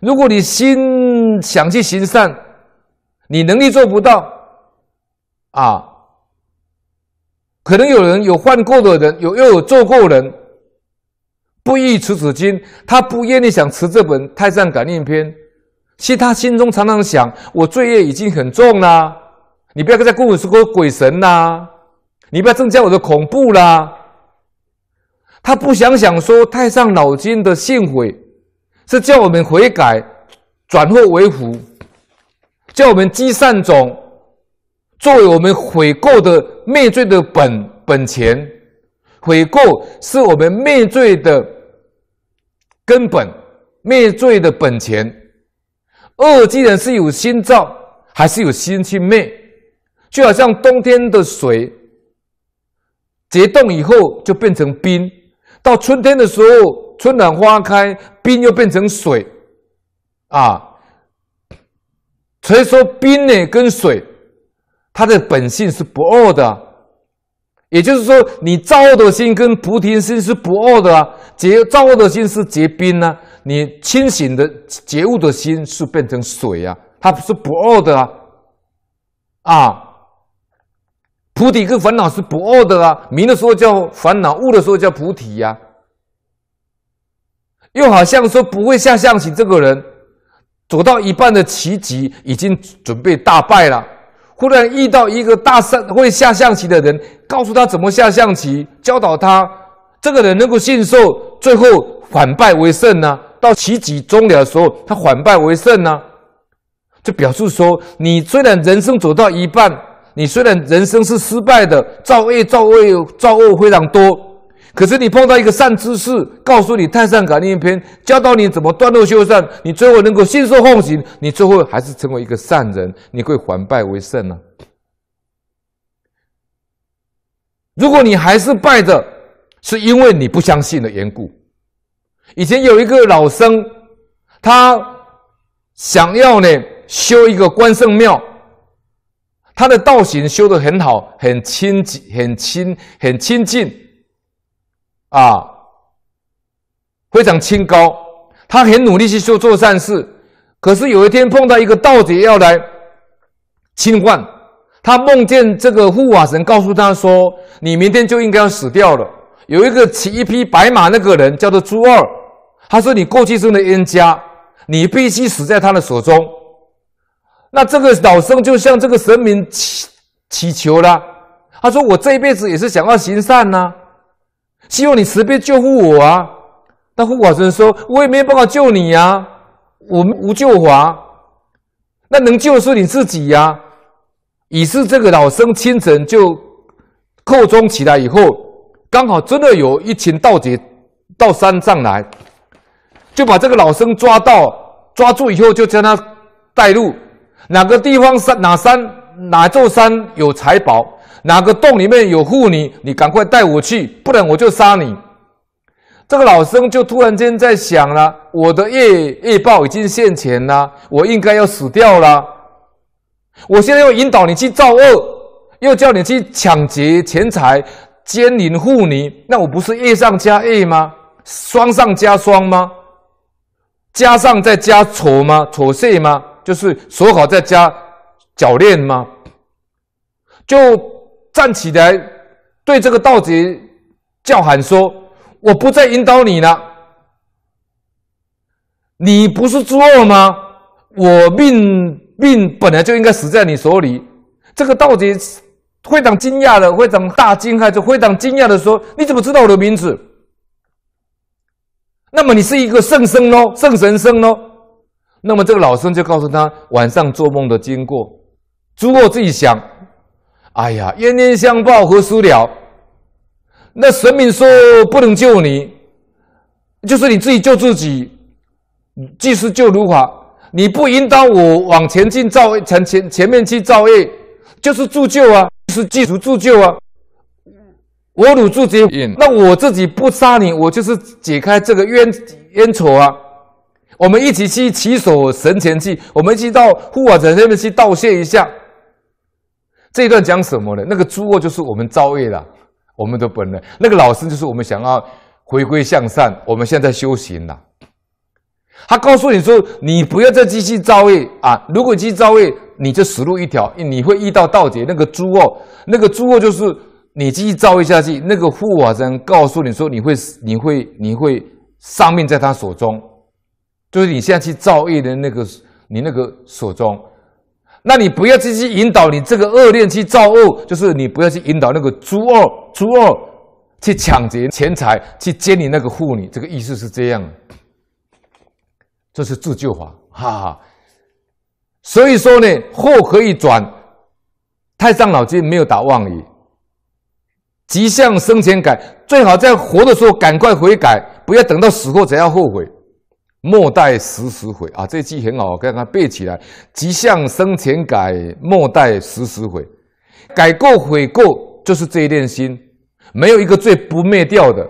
如果你心想去行善，你能力做不到，啊，可能有人有犯过的人，有又有做过人，不欲持此经，他不愿意想持这本《太上感应篇》，其实他心中常常想：我罪业已经很重啦，你不要再跟我说鬼神啦，你不要增加我的恐怖啦，他不想想说《太上老君》的信悔。是叫我们悔改，转祸为福；叫我们积善种，作为我们悔过、的灭罪的本本钱。悔过是我们灭罪的根本，灭罪的本钱。恶既然是有心造，还是有心去灭，就好像冬天的水结冻以后就变成冰，到春天的时候，春暖花开。冰又变成水，啊，所以说冰呢跟水，它的本性是不二的，也就是说，你造恶的心跟菩提心是不二的啊，结造恶的心是结冰呢，你清醒的觉悟的心是变成水啊，它是不二的啊，啊，菩提跟烦恼是不二的啊，明的时候叫烦恼，悟的时候叫菩提呀。又好像说不会下象棋这个人，走到一半的棋局已经准备大败了，忽然遇到一个大善会下象棋的人，告诉他怎么下象棋，教导他，这个人能够信受，最后反败为胜呢？到棋局终了的时候，他反败为胜呢？就表示说，你虽然人生走到一半，你虽然人生是失败的，造恶造恶造恶非常多。可是你碰到一个善知识，告诉你《太上感应篇》，教导你怎么断恶修善，你最后能够信受奉行，你最后还是成为一个善人，你会反败为胜呢。如果你还是败的，是因为你不相信的缘故。以前有一个老生，他想要呢修一个关圣庙，他的道行修的很好，很清净，很清，很清净。啊，非常清高，他很努力去做做善事，可是有一天碰到一个盗贼要来侵犯，他梦见这个护法神告诉他说：“你明天就应该要死掉了。”有一个骑一匹白马那个人叫做朱二，他说：“你过去生的冤家，你必须死在他的手中。”那这个老僧就向这个神明祈祈求了，他说：“我这一辈子也是想要行善呐。”希望你慈悲救护我啊！但护法神说：“我也没有办法救你呀，我们无救法，那能救的是你自己呀。”于是这个老僧清晨就叩钟起来以后，刚好真的有一群盗贼到山上来，就把这个老僧抓到抓住以后，就将他带路，哪个地方山哪山。哪座山有财宝？哪个洞里面有护女？你赶快带我去，不然我就杀你！这个老僧就突然间在想了：我的业业报已经现前了，我应该要死掉了。我现在要引导你去造恶，又叫你去抢劫钱财、奸淫护女，那我不是业上加业吗？双上加双吗？加上再加丑吗？丑色吗？就是锁好再加。脚链吗？就站起来对这个道贼叫喊说：“我不再引导你了，你不是作恶吗？我命命本来就应该死在你手里。”这个道贼会长惊讶的，会长大惊骇，就会长惊讶的说：“你怎么知道我的名字？那么你是一个圣僧喽，圣神僧喽？”那么这个老僧就告诉他晚上做梦的经过。如果自己想，哎呀，冤冤相报何时了？那神明说不能救你，就是你自己救自己。既是救如法，你不应当我往前进造前前前面去造业，就是助救啊，是继续助救啊。我鲁助结那我自己不杀你，我就是解开这个冤冤仇啊。我们一起去祈求神前去，我们一起到护法神那边去道谢一下。这一段讲什么呢？那个诸恶就是我们造业了，我们的本能。那个老师就是我们想要回归向善，我们现在修行了。他告诉你说，你不要再继续造业啊！如果继续造业，你就死路一条，你会遇到盗劫。那个诸恶，那个诸恶就是你继续造业下去，那个护法神告诉你说，你会、你会、你会丧命在他手中，就是你现在去造业的那个你那个手中。那你不要去去引导你这个恶念去造恶，就是你不要去引导那个猪恶、猪恶去抢劫钱财，去奸你那个妇女，这个意思是这样，这是自救法，哈哈。所以说呢，祸可以转，太上老君没有打妄语，吉象生前改，最好在活的时候赶快悔改，不要等到死后才要后悔。莫待时时悔啊！这句很好，看它背起来。吉相生前改，莫待时时悔。改过悔过，就是这一念心，没有一个罪不灭掉的。